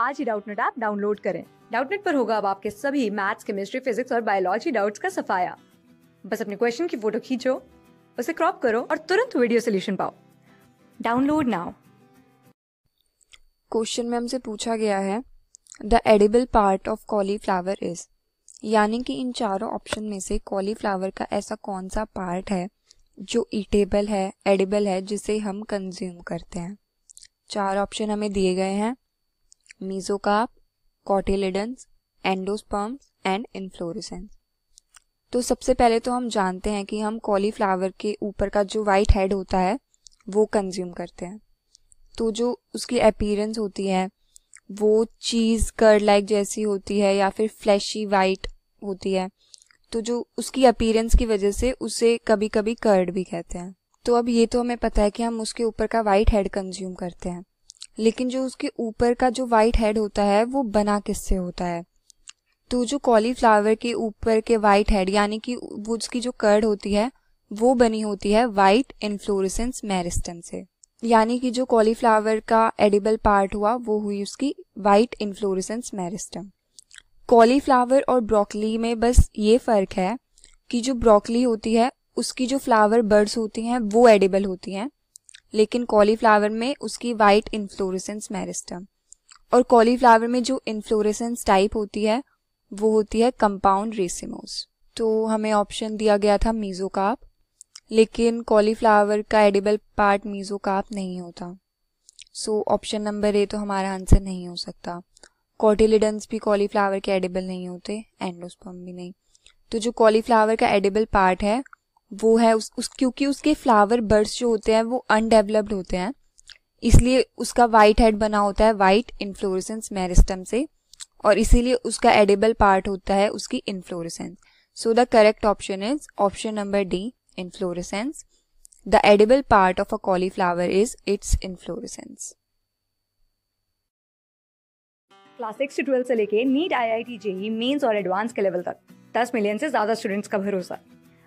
आज ही Doubtnut app download करें डाउटनेट पर होगा अब आपके सभी मैथ्स केमिस्ट्री फिजिक्स और बायोलॉजी डाउट्स का सफाया बस अपने क्वेश्चन की फोटो खींचो उसे क्रॉप करो और तुरंत वीडियो सोल्यूशन पाओ डाउनलोड नाउ क्वेश्चन में हमसे पूछा गया है the edible part of cauliflower is यानी कि इन चारों ऑप्शन में से कॉलीफ्लावर का ऐसा कौन सा पार्ट है जो ईटेबल है एडिबल है जिसे हम कंज्यूम करते हैं चार ऑप्शन हमें दिए गए हैं mesocarp cotyledons endosperms and inflorescence तो सबसे पहले तो हम जानते हैं कि हम कॉलीफ्लावर के ऊपर का जो वाइट हेड होता है वो कंज्यूम करते हैं तो जो उसकी अपीयरेंस होती है वो चीज़ कर लाइक जैसी होती है या फिर फ्लैशी वाइट होती है तो जो उसकी अपीयरेंस की वजह से उसे कभी कभी कर्ड भी कहते हैं तो अब ये तो हमें पता है कि हम उसके ऊपर का वाइट हेड कंज्यूम करते हैं लेकिन जो उसके ऊपर का जो वाइट हेड होता है वो बना किससे होता है तो जो कॉलीफ्लावर के ऊपर के वाइट हेड यानी कि वो उसकी जो कर्ड होती है वो बनी होती है वाइट इन्फ्लोरिसेंस मेरिस्टम से यानी कि जो कॉलीफ्लावर का एडिबल पार्ट हुआ वो हुई उसकी वाइट इन्फ्लोरिसेंस मैरिस्टम कॉलीफ्लावर और ब्रोकली में बस ये फर्क है कि जो ब्रोकली होती है उसकी जो फ्लावर बर्ड्स होती हैं वो एडिबल होती हैं लेकिन कॉलीफ्लावर में उसकी वाइट इन्फ्लोरेसेंस मेरिस्टम और कॉलीफ्लावर में जो इन्फ्लोरेसेंस टाइप होती है वो होती है कंपाउंड रेसिमोस तो हमें ऑप्शन दिया गया था मीजोकाप लेकिन कॉलीफ्लावर का एडिबल पार्ट मीजोकाप नहीं होता सो ऑप्शन नंबर ए तो हमारा आंसर नहीं हो सकता कॉटिलिडन्स भी कॉलीफ्लावर के एडिबल नहीं होते एंडोस्पम भी नहीं तो जो कॉलीफ्लावर का एडिबल पार्ट है वो है उस, उस क्योंकि उसके फ्लावर बर्ड्स जो होते हैं वो अनडेवलप्ड होते हैं इसलिए उसका वाइट हेड बना होता है वाइट इन्फ्लोरेसेंस मेरिस्टम से और इसीलिए उसका एडेबल पार्ट होता है उसकी inflorescence so the correct option is option number D inflorescence the edible part of a cauliflower is its inflorescence class six से ट्वेल्थ से लेके NEET I I T JEE mains और एडवांस के level तक दस मिलियन से ज्यादा students का भरोसा